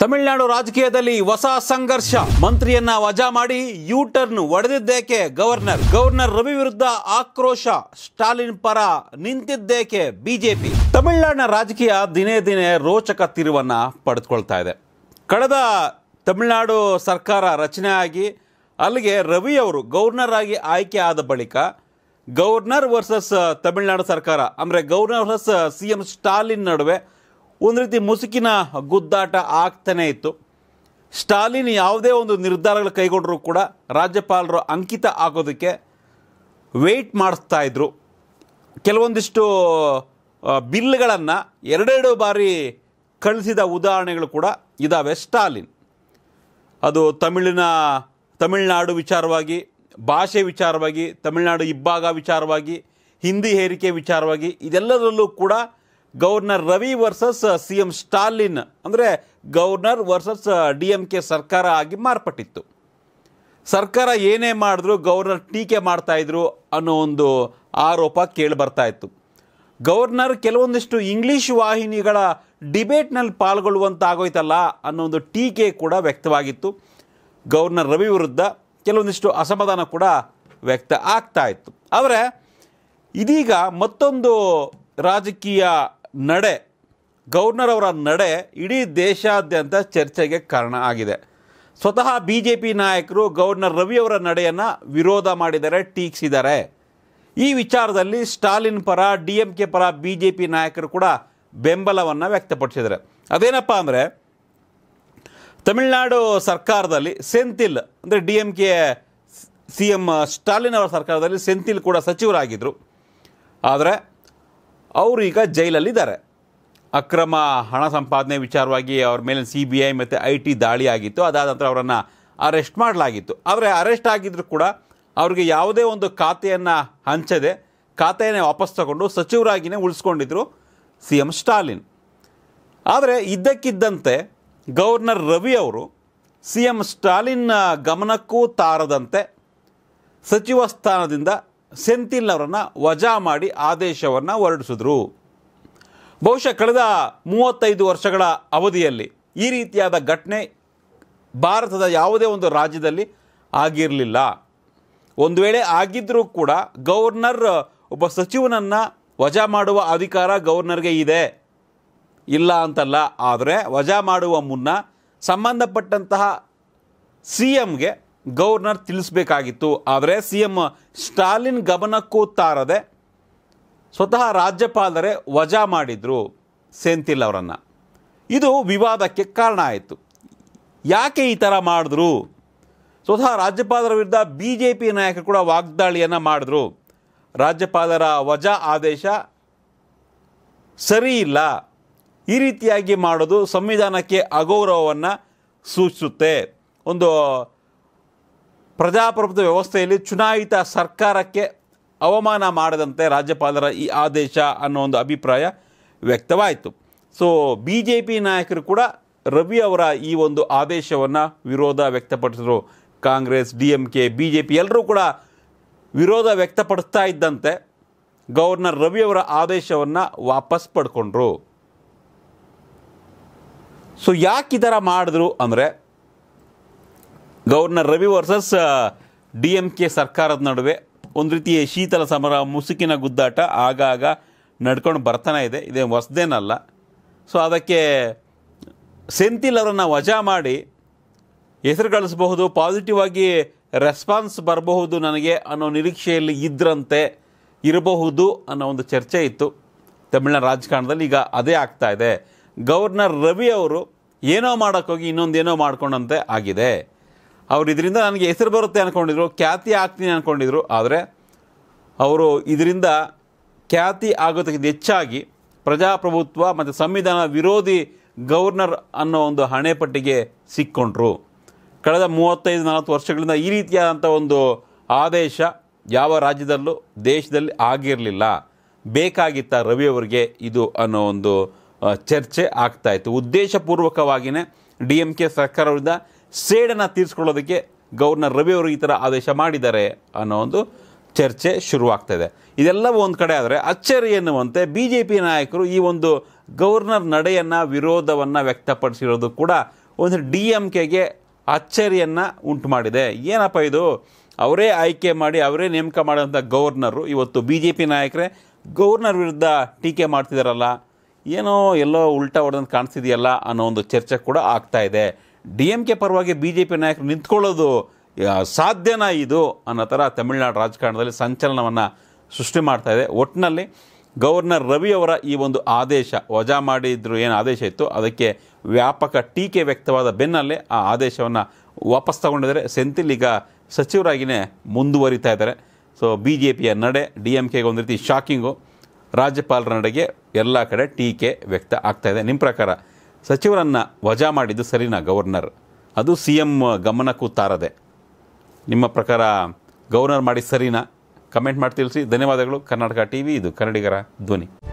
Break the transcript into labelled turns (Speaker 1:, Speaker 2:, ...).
Speaker 1: ತಮಿಳುನಾಡು ರಾಜಕೀಯದಲ್ಲಿ ಹೊಸ ಸಂಘರ್ಷ ಮಂತ್ರಿಯನ್ನ ವಜಾ ಮಾಡಿ ಯೂ ಟರ್ನ್ ಒಡೆದಿದ್ದೇಕೆ ಗವರ್ನರ್ ಗವರ್ನರ್ ರವಿ ವಿರುದ್ಧ ಆಕ್ರೋಶ ಸ್ಟಾಲಿನ್ ಪರ ನಿಂತಿದ್ದೇಕೆ ಬಿಜೆಪಿ ತಮಿಳುನಾಡಿನ ರಾಜಕೀಯ ದಿನೇ ದಿನೇ ರೋಚಕ ತಿರುವನ್ನ ಪಡೆದುಕೊಳ್ತಾ ಇದೆ ಕಳೆದ ತಮಿಳುನಾಡು ಸರ್ಕಾರ ರಚನೆ ಆಗಿ ಅಲ್ಲಿಗೆ ಅವರು ಗವರ್ನರ್ ಆಗಿ ಆಯ್ಕೆ ಆದ ಬಳಿಕ ಗವರ್ನರ್ ವರ್ಸಸ್ ತಮಿಳುನಾಡು ಸರ್ಕಾರ ಅಂದರೆ governor versus C M Stalin ನಡುವೆ ಒಂದು ರೀತಿ ಮುಸುಕಿನ ಗುದ್ದಾಟ ಆಗ್ತಾನೆ ಇತ್ತು ಸ್ಟಾಲಿನ್ ಯಾವುದೇ ಒಂದು ನಿರ್ಧಾರಗಳು ಕೈಗೊಂಡರೂ ಕೂಡ ರಾಜ್ಯಪಾಲರು ಅಂಕಿತ ಆಗೋದಕ್ಕೆ ವೆಯ್ಟ್ ಮಾಡಿಸ್ತಾ ಇದ್ರು ಕೆಲವೊಂದಿಷ್ಟು ಬಿಲ್ಗಳನ್ನು ಎರಡೆರಡು ಬಾರಿ ಕಳಿಸಿದ ಉದಾಹರಣೆಗಳು ಕೂಡ ಇದ್ದಾವೆ ಸ್ಟಾಲಿನ್ ಅದು ತಮಿಳಿನ ತಮಿಳ್ನಾಡು ವಿಚಾರವಾಗಿ ಭಾಷೆ ವಿಚಾರವಾಗಿ ತಮಿಳ್ನಾಡು ಇಬ್ಬಾಗ ವಿಚಾರವಾಗಿ ಹಿಂದಿ ಹೇರಿಕೆ ವಿಚಾರವಾಗಿ ಇದೆಲ್ಲದರಲ್ಲೂ ಕೂಡ governor Ravi versus C M Stalin ಅಂದರೆ governor versus D M K ಸರ್ಕಾರ ಆಗಿ ಮಾರ್ಪಟ್ಟಿತ್ತು ಸರ್ಕಾರ ಏನೇ ಮಾಡಿದ್ರು ಗವರ್ನರ್ ಟೀಕೆ ಮಾಡ್ತಾಯಿದ್ರು ಅನ್ನೋ ಒಂದು ಆರೋಪ ಕೇಳಿ ಬರ್ತಾ ಇತ್ತು ಗವರ್ನರ್ ಕೆಲವೊಂದಿಷ್ಟು ಇಂಗ್ಲೀಷ್ ವಾಹಿನಿಗಳ ಡಿಬೇಟ್ನಲ್ಲಿ ಪಾಲ್ಗೊಳ್ಳುವಂತಾಗೋಯ್ತಲ್ಲ ಅನ್ನೋ ಒಂದು ಟೀಕೆ ಕೂಡ ವ್ಯಕ್ತವಾಗಿತ್ತು ಗವರ್ನರ್ ರವಿ ವಿರುದ್ಧ ಕೆಲವೊಂದಿಷ್ಟು ಅಸಮಾಧಾನ ಕೂಡ ವ್ಯಕ್ತ ಆಗ್ತಾ ಇತ್ತು ಆದರೆ ಇದೀಗ ಮತ್ತೊಂದು ರಾಜಕೀಯ ನಡೆ ಗವರ್ನರ್ ಅವರ ನಡೆ ಇಡೀ ದೇಶಾದ್ಯಂತ ಚರ್ಚೆಗೆ ಕಾರಣ ಆಗಿದೆ ಸ್ವತಃ ಬಿ ಜೆ ಪಿ ನಾಯಕರು ಗವರ್ನರ್ ರವಿಯವರ ನಡೆಯನ್ನು ವಿರೋಧ ಮಾಡಿದ್ದಾರೆ ಟೀಕಿಸಿದ್ದಾರೆ ಈ ವಿಚಾರದಲ್ಲಿ ಸ್ಟಾಲಿನ್ ಪರ ಡಿ ಎಂ ಕೆ ಪರ ಬಿ ಜೆ ಪಿ ನಾಯಕರು ಕೂಡ ಬೆಂಬಲವನ್ನು ವ್ಯಕ್ತಪಡಿಸಿದ್ದಾರೆ ಅದೇನಪ್ಪ ಅಂದರೆ ತಮಿಳುನಾಡು ಸರ್ಕಾರದಲ್ಲಿ ಸೆಂತಿಲ್ ಅಂದರೆ D M K C M Stalin ಅವರ ಸರ್ಕಾರದಲ್ಲಿ ಸೆಂಥಿಲ್ ಕೂಡ ಸಚಿವರಾಗಿದ್ದರು ಆದರೆ ಈಗ ಜೈಲಲ್ಲಿದ್ದಾರೆ ಅಕ್ರಮ ಹಣ ಸಂಪಾದನೆ ವಿಚಾರವಾಗಿ ಅವ್ರ ಮೇಲೆ ಸಿ ಬಿ ಐ ಮತ್ತು ಐ ಟಿ ದಾಳಿ ಆಗಿತ್ತು ಅದಾದ ನಂತರ ಅವರನ್ನು ಅರೆಸ್ಟ್ ಮಾಡಲಾಗಿತ್ತು ಆದರೆ ಅರೆಸ್ಟ್ ಆಗಿದ್ದರೂ ಕೂಡ ಅವರಿಗೆ ಯಾವುದೇ ಒಂದು ಖಾತೆಯನ್ನು ಹಂಚದೆ ಖಾತೆಯನ್ನೇ ವಾಪಸ್ ತಗೊಂಡು ಸಚಿವರಾಗಿಯೇ ಉಳಿಸ್ಕೊಂಡಿದ್ರು ಸಿ ಎಂ ಸ್ಟಾಲಿನ್ ಆದರೆ ಇದ್ದಕ್ಕಿದ್ದಂತೆ ಗವರ್ನರ್ ರವಿ ಅವರು ಸಿ ಎಂ ಸ್ಟಾಲಿನ್ ಗಮನಕ್ಕೂ ತಾರದಂತೆ ಸಚಿವ ಸ್ಥಾನದಿಂದ ಅವರನ್ನು ವಜಾ ಮಾಡಿ ಆದೇಶವನ್ನು ಹೊರಡಿಸಿದ್ರು ಬಹುಶಃ ಕಳೆದ ಮೂವತ್ತೈದು ವರ್ಷಗಳ ಅವಧಿಯಲ್ಲಿ ಈ ರೀತಿಯಾದ ಘಟನೆ ಭಾರತದ ಯಾವುದೇ ಒಂದು ರಾಜ್ಯದಲ್ಲಿ ಆಗಿರಲಿಲ್ಲ ಒಂದು ವೇಳೆ ಆಗಿದ್ದರೂ ಕೂಡ ಗವರ್ನರ್ ಒಬ್ಬ ಸಚಿವನನ್ನು ವಜಾ ಮಾಡುವ ಅಧಿಕಾರ ಗವರ್ನರ್ಗೆ ಇದೆ ಇಲ್ಲ ಅಂತಲ್ಲ ಆದರೆ ವಜಾ ಮಾಡುವ ಮುನ್ನ ಸಂಬಂಧಪಟ್ಟಂತಹ ಸಿ ಎಮ್ಗೆ ಗವರ್ನರ್ ತಿಳಿಸಬೇಕಾಗಿತ್ತು ಆದರೆ ಸಿ ಎಂ ಸ್ಟಾಲಿನ್ ಗಮನಕ್ಕೂ ತಾರದೆ ಸ್ವತಃ ರಾಜ್ಯಪಾಲರೇ ವಜಾ ಮಾಡಿದರು ಸೇಂತಿಲ್ ಅವರನ್ನು ಇದು ವಿವಾದಕ್ಕೆ ಕಾರಣ ಆಯಿತು ಯಾಕೆ ಈ ಥರ ಮಾಡಿದ್ರು ಸ್ವತಃ ರಾಜ್ಯಪಾಲರ ವಿರುದ್ಧ ಬಿ ಜೆ ಪಿ ನಾಯಕರು ಕೂಡ ವಾಗ್ದಾಳಿಯನ್ನು ಮಾಡಿದ್ರು ರಾಜ್ಯಪಾಲರ ವಜಾ ಆದೇಶ ಸರಿ ಇಲ್ಲ ಈ ರೀತಿಯಾಗಿ ಮಾಡೋದು ಸಂವಿಧಾನಕ್ಕೆ ಅಗೌರವವನ್ನು ಸೂಚಿಸುತ್ತೆ ಒಂದು ಪ್ರಜಾಪ್ರಭುತ್ವ ವ್ಯವಸ್ಥೆಯಲ್ಲಿ ಚುನಾಯಿತ ಸರ್ಕಾರಕ್ಕೆ ಅವಮಾನ ಮಾಡದಂತೆ ರಾಜ್ಯಪಾಲರ ಈ ಆದೇಶ ಅನ್ನೋ ಒಂದು ಅಭಿಪ್ರಾಯ ವ್ಯಕ್ತವಾಯಿತು ಸೊ ಬಿ ಜೆ ಪಿ ನಾಯಕರು ಕೂಡ ರವಿ ಅವರ ಈ ಒಂದು ಆದೇಶವನ್ನು ವಿರೋಧ ವ್ಯಕ್ತಪಡಿಸಿದರು Congress D M K B J P ಎಲ್ಲರೂ ಕೂಡ ವಿರೋಧ ವ್ಯಕ್ತಪಡಿಸ್ತಾ ಇದ್ದಂತೆ ಗವರ್ನರ್ ರವಿ ಅವರ ಆದೇಶವನ್ನು ವಾಪಸ್ ಪಡ್ಕೊಂಡ್ರು ಸೊ ಯಾಕೆ ಈ ಥರ ಮಾಡಿದ್ರು ಅಂದರೆ governor Ravi versus D M K ಸರ್ಕಾರದ ನಡುವೆ ಒಂದು ರೀತಿಯ ಶೀತಲ ಸಮರ ಮುಸುಕಿನ ಗುದ್ದಾಟ ಆಗಾಗ ನಡ್ಕೊಂಡು ಬರ್ತಾನೆ ಇದೆ ಇದೇನು ಹೊಸದೇನಲ್ಲ ಸೊ ಅದಕ್ಕೆ ಸೆಂಥಿಲ್ ಅವರನ್ನು ವಜಾ ಮಾಡಿ ಹೆಸರು ಗಳಿಸಬಹುದು ಪಾಸಿಟಿವ್ ಆಗಿ ರೆಸ್ಪಾನ್ಸ್ ಬರಬಹುದು ನನಗೆ ಅನ್ನೋ ನಿರೀಕ್ಷೆಯಲ್ಲಿ ಇದ್ರಂತೆ ಇರಬಹುದು ಅನ್ನೋ ಒಂದು ಚರ್ಚೆ ಇತ್ತು ತಮಿಳ್ನಾಡು ರಾಜಕಾರಣದಲ್ಲಿ ಈಗ ಅದೇ ಆಗ್ತಾ ಇದೆ ಗವರ್ನರ್ ರವಿ ಅವರು ಏನೋ ಮಾಡೋಕ್ಕೋಗಿ ಇನ್ನೊಂದೇನೋ ಮಾಡ್ಕೊಂಡಂತೆ ಆಗಿದೆ ಅವರು ಇದರಿಂದ ನನಗೆ ಹೆಸರು ಬರುತ್ತೆ ಅಂದ್ಕೊಂಡಿದ್ರು ಖ್ಯಾತಿ ಆಗ್ತೀನಿ ಅಂದ್ಕೊಂಡಿದ್ರು ಆದರೆ ಅವರು ಇದರಿಂದ ಖ್ಯಾತಿ ಆಗೋದಕ್ಕಿಂತ ಹೆಚ್ಚಾಗಿ ಪ್ರಜಾಪ್ರಭುತ್ವ ಮತ್ತು ಸಂವಿಧಾನ ವಿರೋಧಿ ಗವರ್ನರ್ ಅನ್ನೋ ಒಂದು ಹಣೆಪಟ್ಟಿಗೆ ಸಿಕ್ಕೊಂಡ್ರು ಕಳೆದ ಮೂವತ್ತೈದು ನಾಲ್ಕು ವರ್ಷಗಳಿಂದ ಈ ರೀತಿಯಾದಂಥ ಒಂದು ಆದೇಶ ಯಾವ ರಾಜ್ಯದಲ್ಲೂ ದೇಶದಲ್ಲಿ ಆಗಿರಲಿಲ್ಲ ಬೇಕಾಗಿತ್ತ ರವಿಯವರಿಗೆ ಇದು ಅನ್ನೋ ಒಂದು ಚರ್ಚೆ ಆಗ್ತಾಯಿತ್ತು ಉದ್ದೇಶಪೂರ್ವಕವಾಗಿಯೇ ಡಿ ಎಂ ಕೆ ಸರ್ಕಾರದಿಂದ ಸೇಡನ್ನು ತೀರಿಸ್ಕೊಳ್ಳೋದಕ್ಕೆ ಗವರ್ನರ್ ರವಿ ಅವರು ಈ ಥರ ಆದೇಶ ಮಾಡಿದ್ದಾರೆ ಅನ್ನೋ ಒಂದು ಚರ್ಚೆ ಶುರುವಾಗ್ತಾಯಿದೆ ಇದೆಲ್ಲವೂ ಒಂದು ಕಡೆ ಆದರೆ ಅಚ್ಚರಿ ಎನ್ನುವಂತೆ ಬಿ ಜೆ ಪಿ ನಾಯಕರು ಈ ಒಂದು ಗವರ್ನರ್ ನಡೆಯನ್ನು ವಿರೋಧವನ್ನು ವ್ಯಕ್ತಪಡಿಸಿರೋದು ಕೂಡ ಒಂದು ಡಿ ಎಂ ಕೆಗೆ ಅಚ್ಚರಿಯನ್ನು ಉಂಟು ಮಾಡಿದೆ ಏನಪ್ಪ ಇದು ಅವರೇ ಆಯ್ಕೆ ಮಾಡಿ ಅವರೇ ನೇಮಕ ಮಾಡಿದಂಥ ಗವರ್ನರು ಇವತ್ತು ಬಿ ಜೆ ಪಿ ನಾಯಕರೇ ಗವರ್ನರ್ ವಿರುದ್ಧ ಟೀಕೆ ಮಾಡ್ತಿದ್ದಾರಲ್ಲ ಏನೋ ಎಲ್ಲೋ ಉಲ್ಟಾ ಹೊಡೆದಂತ ಕಾಣಿಸ್ತಿದೆಯಲ್ಲ ಅನ್ನೋ ಒಂದು ಚರ್ಚೆ ಕೂಡ ಆಗ್ತಾ ಇದೆ ಡಿ ಎಂ ಕೆ ಪರವಾಗಿ ಬಿ ಜೆ ಪಿ ನಾಯಕರು ನಿಂತ್ಕೊಳ್ಳೋದು ಸಾಧ್ಯನ ಇದು ಅನ್ನೋ ಥರ ತಮಿಳುನಾಡು ರಾಜಕಾರಣದಲ್ಲಿ ಸಂಚಲನವನ್ನು ಸೃಷ್ಟಿ ಮಾಡ್ತಾ ಇದೆ ಒಟ್ಟಿನಲ್ಲಿ ಗವರ್ನರ್ ಅವರ ಈ ಒಂದು ಆದೇಶ ವಜಾ ಮಾಡಿದ್ರು ಏನು ಆದೇಶ ಇತ್ತು ಅದಕ್ಕೆ ವ್ಯಾಪಕ ಟೀಕೆ ವ್ಯಕ್ತವಾದ ಬೆನ್ನಲ್ಲೇ ಆ ಆದೇಶವನ್ನು ವಾಪಸ್ ತಗೊಂಡಿದ್ದಾರೆ ಸೆಂಥಿಲ್ ಈಗ ಸಚಿವರಾಗಿಯೇ ಮುಂದುವರಿತಾ ಇದ್ದಾರೆ ಸೊ ಬಿ ಜೆ ಪಿಯ ನಡೆ ಡಿ ಎಂ ಕೆಗೆ ಒಂದು ರೀತಿ ಶಾಕಿಂಗು ರಾಜ್ಯಪಾಲರ ನಡೆಗೆ ಎಲ್ಲ ಕಡೆ ಟೀಕೆ ವ್ಯಕ್ತ ಆಗ್ತಾಯಿದೆ ನಿಮ್ಮ ಪ್ರಕಾರ ಸಚಿವರನ್ನು ವಜಾ ಮಾಡಿದ್ದು ಸರಿನಾ ಗವರ್ನರ್ ಅದು ಸಿ ಎಂ ಗಮನಕ್ಕೂ ತಾರದೆ ನಿಮ್ಮ ಪ್ರಕಾರ ಗವರ್ನರ್ ಮಾಡಿದ್ದು ಸರಿನಾ ಕಮೆಂಟ್ ಮಾಡಿ ತಿಳಿಸಿ ಧನ್ಯವಾದಗಳು ಕರ್ನಾಟಕ ಟಿ ವಿ ಇದು ಕನ್ನಡಿಗರ ಧ್ವನಿ